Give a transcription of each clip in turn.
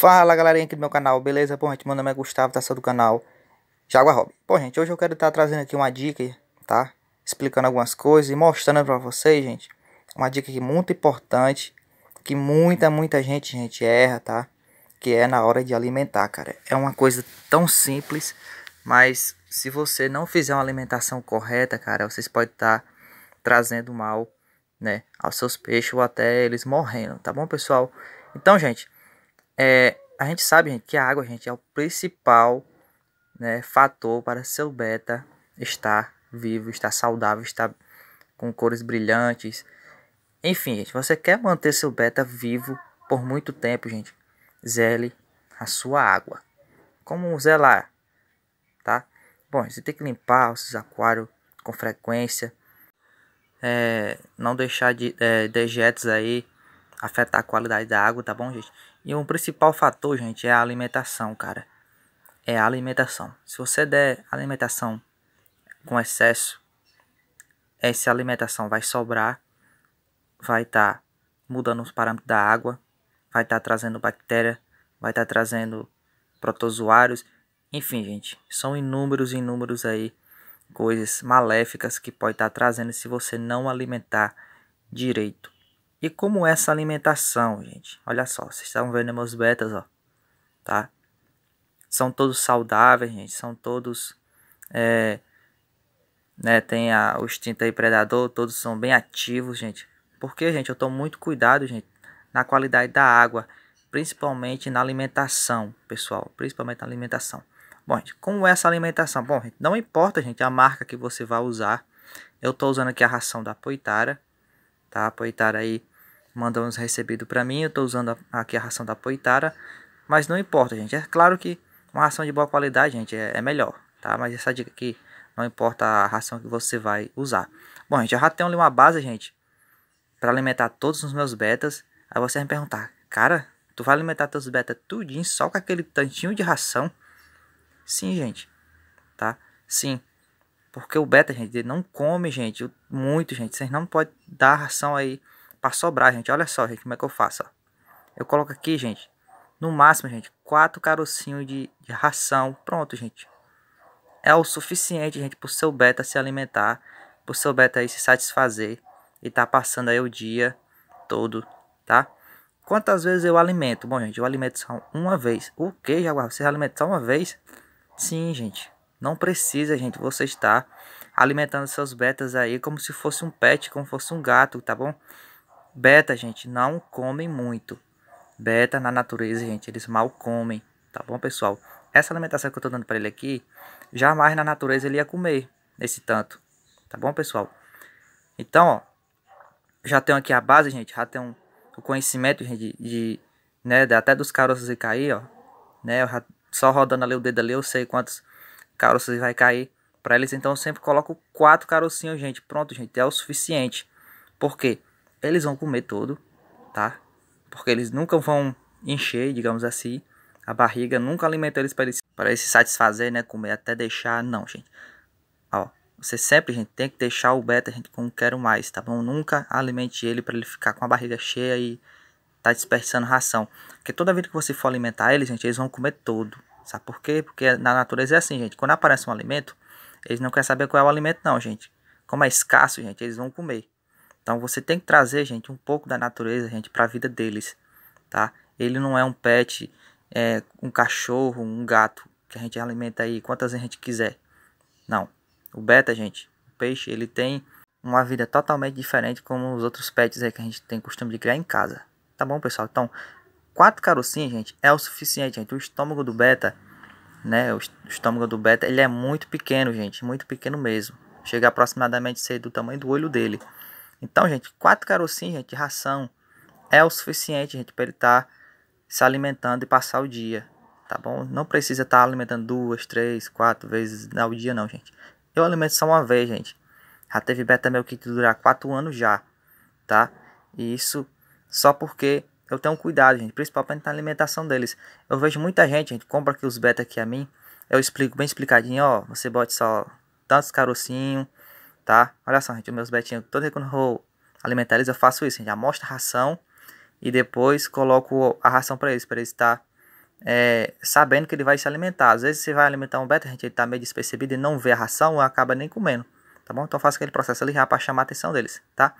Fala galerinha aqui do meu canal, beleza? Bom gente, meu nome é Gustavo, tá só do canal Jaguar Hobby Bom gente, hoje eu quero estar tá trazendo aqui uma dica, tá? Explicando algumas coisas e mostrando pra vocês, gente Uma dica aqui muito importante Que muita, muita gente, gente, erra, tá? Que é na hora de alimentar, cara É uma coisa tão simples Mas se você não fizer uma alimentação correta, cara Vocês podem estar tá trazendo mal, né? Aos seus peixes ou até eles morrendo, tá bom pessoal? Então, gente, é, a gente sabe gente, que a água gente, é o principal né, fator para seu beta estar vivo, estar saudável, estar com cores brilhantes. Enfim, gente, você quer manter seu beta vivo por muito tempo, gente. Zele a sua água. Como zelar, tá? Bom, você tem que limpar os aquários com frequência. É, não deixar de é, dejetos aí afetar a qualidade da água, tá bom, gente? E um principal fator, gente, é a alimentação, cara. É a alimentação. Se você der alimentação com excesso, essa alimentação vai sobrar, vai estar tá mudando os parâmetros da água, vai estar tá trazendo bactéria, vai estar tá trazendo protozoários. Enfim, gente, são inúmeros e inúmeros aí coisas maléficas que pode estar tá trazendo se você não alimentar direito. E como é essa alimentação, gente? Olha só, vocês estão vendo meus betas, ó. Tá? São todos saudáveis, gente. São todos... É, né, tem a, o extinto aí predador, todos são bem ativos, gente. Porque, gente, eu tomo muito cuidado, gente, na qualidade da água. Principalmente na alimentação, pessoal. Principalmente na alimentação. Bom, gente, como é essa alimentação? Bom, gente, não importa, gente, a marca que você vai usar. Eu estou usando aqui a ração da Poitara, tá? A Poitara aí mandamos uns recebidos para mim. Eu estou usando aqui a ração da Poitara, mas não importa, gente. É claro que uma ração de boa qualidade, gente, é, é melhor, tá? Mas essa dica aqui, não importa a ração que você vai usar. Bom, gente, eu já tenho ali uma base, gente, para alimentar todos os meus betas. Aí você vai me perguntar, cara, tu vai alimentar teus betas tudinho só com aquele tantinho de ração? Sim, gente, tá? Sim. Porque o beta, gente, ele não come, gente, muito, gente. Vocês não podem dar ração aí para sobrar, gente. Olha só, gente, como é que eu faço. Ó. Eu coloco aqui, gente, no máximo, gente, quatro carocinhos de, de ração. Pronto, gente. É o suficiente, gente, para o seu beta se alimentar, para o seu beta aí se satisfazer e tá passando aí o dia todo, tá? Quantas vezes eu alimento? Bom, gente, eu alimento só uma vez. O que, Jaguar? Você alimenta só uma vez? Sim, gente. Não precisa, gente, você estar alimentando seus betas aí como se fosse um pet, como fosse um gato, tá bom? Beta, gente, não comem muito. Beta na natureza, gente, eles mal comem, tá bom, pessoal? Essa alimentação que eu tô dando para ele aqui, jamais na natureza ele ia comer esse tanto, tá bom, pessoal? Então, ó, já tenho aqui a base, gente, já tenho o conhecimento, gente, de, de né, até dos caroços e cair, ó, né, já, só rodando ali o dedo ali, eu sei quantos caroços vai cair para eles, então eu sempre coloco quatro carocinhos, gente, pronto, gente, é o suficiente. Por quê? eles vão comer todo, tá? Porque eles nunca vão encher, digamos assim, a barriga, nunca alimentou eles para eles, eles se satisfazer, né? Comer até deixar, não, gente. Ó, você sempre, gente, tem que deixar o beta, gente, como quero mais, tá bom? Nunca alimente ele para ele ficar com a barriga cheia e tá desperdiçando ração. Porque toda vez que você for alimentar eles, gente, eles vão comer todo. Sabe por quê? Porque na natureza é assim, gente. Quando aparece um alimento, eles não querem saber qual é o alimento, não, gente. Como é escasso, gente, eles vão comer. Então você tem que trazer, gente, um pouco da natureza, gente, para a vida deles, tá? Ele não é um pet, é um cachorro, um gato que a gente alimenta aí quantas a gente quiser. Não. O beta, gente, o peixe, ele tem uma vida totalmente diferente como os outros pets aí que a gente tem costume de criar em casa. Tá bom, pessoal? Então, quatro carocinhas, gente, é o suficiente, gente. O estômago do beta, né, o estômago do beta, ele é muito pequeno, gente, muito pequeno mesmo. Chega aproximadamente ser do tamanho do olho dele. Então, gente, quatro carocinhos, gente, de ração é o suficiente, gente, para ele estar tá se alimentando e passar o dia, tá bom? Não precisa estar tá alimentando duas, três, quatro vezes ao dia, não, gente. Eu alimento só uma vez, gente. Já teve beta meu que durar quatro anos já, tá? E isso só porque eu tenho um cuidado, gente, principalmente na alimentação deles. Eu vejo muita gente, gente, compra aqui os beta aqui a mim, eu explico bem explicadinho, ó, você bota só tantos carocinhos, tá? Olha só, gente, os meus betinhos, todo vez que eu vou alimentar eles, eu faço isso, gente. Amostra a ração e depois coloco a ração para eles, para eles estar tá, é, sabendo que ele vai se alimentar. Às vezes você vai alimentar um beta, gente, ele tá meio despercebido e não vê a ração acaba nem comendo, tá bom? Então faça aquele processo ali já para chamar a atenção deles, tá?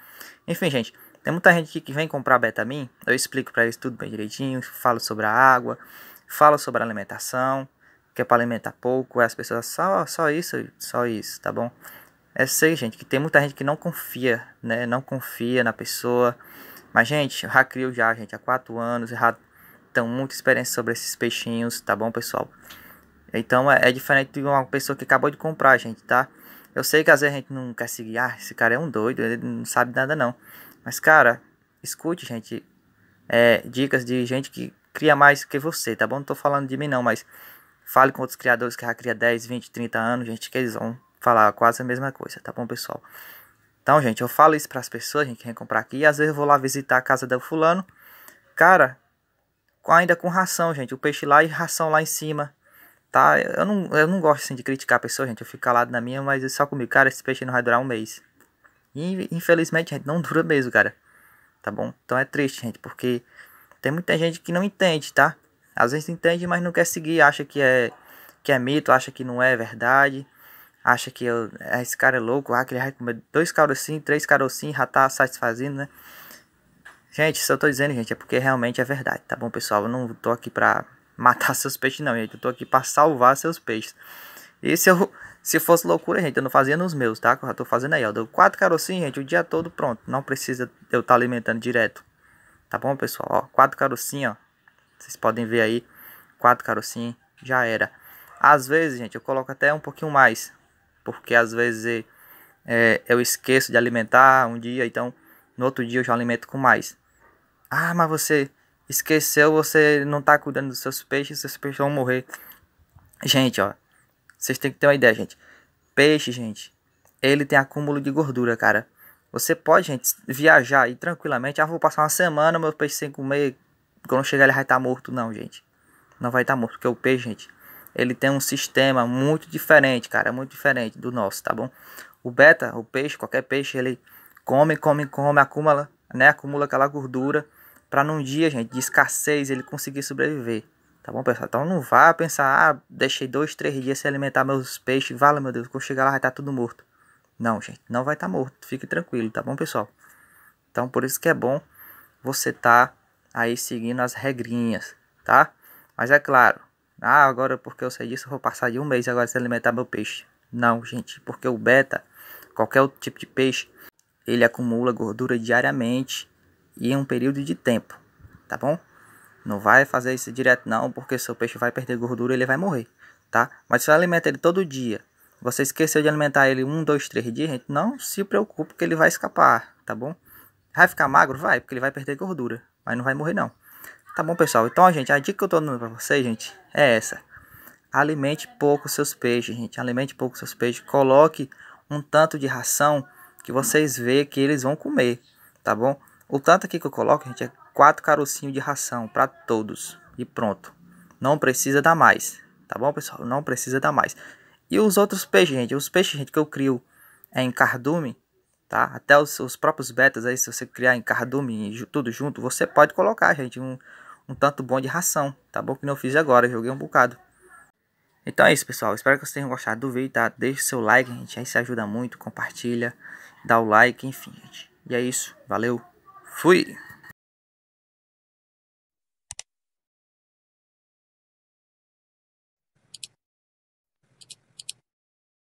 Enfim, gente, tem muita gente que vem comprar betamin, eu explico para eles tudo bem direitinho, falo sobre a água, falo sobre a alimentação, que é para alimentar pouco, as pessoas só só isso, só isso, tá bom? Eu é sei, gente, que tem muita gente que não confia, né? Não confia na pessoa. Mas, gente, eu já crio já, gente, há quatro anos, já tenho muita experiência sobre esses peixinhos, tá bom, pessoal? Então, é, é, diferente de uma pessoa que acabou de comprar, gente, tá? Eu sei que às vezes a gente não quer seguir, ah, esse cara é um doido, ele não sabe nada não. Mas, cara, escute, gente, é, dicas de gente que cria mais que você, tá bom? Não tô falando de mim não, mas fale com outros criadores que já cria 10, 20, 30 anos, gente, que eles vão falar quase a mesma coisa, tá bom, pessoal? Então, gente, eu falo isso para as pessoas, gente, que vem comprar aqui. E às vezes eu vou lá visitar a casa do fulano. Cara, ainda com ração, gente. O peixe lá e ração lá em cima. Tá? Eu não, eu não gosto assim de criticar a pessoa, gente. Eu fico calado na minha, mas é só comigo. Cara, esse peixe não vai durar um mês. E infelizmente, gente, não dura mesmo, cara. Tá bom? Então é triste, gente, porque tem muita gente que não entende, tá? Às vezes entende, mas não quer seguir, acha que é que é mito, acha que não é verdade acha que eu, ah, esse cara é louco, ah, que ele vai comer dois carocinhos, três carocinhos, já tá satisfazendo, né? Gente, se eu tô dizendo, gente, é porque realmente é verdade, tá bom, pessoal? Eu não tô aqui pra matar seus peixes, não, gente. Eu tô aqui pra salvar seus peixes. E se eu, se fosse loucura, gente, eu não fazia nos meus, tá? Que eu já tô fazendo aí, ó. Deu quatro carocinhos, gente, o dia todo pronto. Não precisa eu estar tá alimentando direto. Tá bom, pessoal? Ó, quatro carocinhos, ó. Vocês podem ver aí. Quatro carocinhos, já era. Às vezes, gente, eu coloco até um pouquinho mais porque às vezes é, eu esqueço de alimentar um dia, então no outro dia eu já alimento com mais. Ah, mas você esqueceu, você não está cuidando dos seus peixes, seus peixes vão morrer. Gente, ó, vocês têm que ter uma ideia, gente. Peixe, gente, ele tem acúmulo de gordura, cara. Você pode, gente, viajar e tranquilamente, ah, vou passar uma semana, meu peixe sem comer, quando chegar ele vai estar tá morto. Não, gente, não vai estar tá morto, porque o peixe, gente, ele tem um sistema muito diferente, cara, é muito diferente do nosso, tá bom? O beta, o peixe, qualquer peixe, ele come, come, come, acumula, né? Acumula aquela gordura para num dia, gente, de escassez ele conseguir sobreviver. Tá bom, pessoal? Então não vá pensar, ah, deixei dois, três dias sem alimentar meus peixes, vale meu Deus, quando chegar lá vai estar tá tudo morto. Não, gente, não vai estar tá morto, fique tranquilo, tá bom, pessoal? Então por isso que é bom você tá aí seguindo as regrinhas, tá? Mas é claro, ah, agora porque eu sei disso, eu vou passar de um mês agora se alimentar meu peixe. Não, gente, porque o beta, qualquer outro tipo de peixe, ele acumula gordura diariamente e em um período de tempo, tá bom? Não vai fazer isso direto não, porque seu peixe vai perder gordura e ele vai morrer, tá? Mas se você alimenta ele todo dia, você esqueceu de alimentar ele um, dois, três dias, gente, não se preocupe que ele vai escapar, tá bom? Vai ficar magro? Vai, porque ele vai perder gordura, mas não vai morrer não. Tá bom, pessoal? Então, gente, a dica que eu tô dando pra vocês, gente, é essa. Alimente pouco seus peixes, gente. Alimente pouco seus peixes. Coloque um tanto de ração que vocês vê que eles vão comer, tá bom? O tanto aqui que eu coloco, gente, é quatro carocinhos de ração para todos e pronto. Não precisa dar mais, tá bom, pessoal? Não precisa dar mais. E os outros peixes, gente, os peixes, gente, que eu crio é, em cardume, tá? Até os, os próprios betas aí, se você criar em cardume tudo junto, você pode colocar, gente, um, um tanto bom de ração, tá bom? Que não fiz agora, joguei um bocado. Então é isso, pessoal. Espero que vocês tenham gostado do vídeo, tá? Deixe seu like, gente. Aí se ajuda muito, compartilha, dá o like, enfim, gente. E é isso. Valeu. Fui!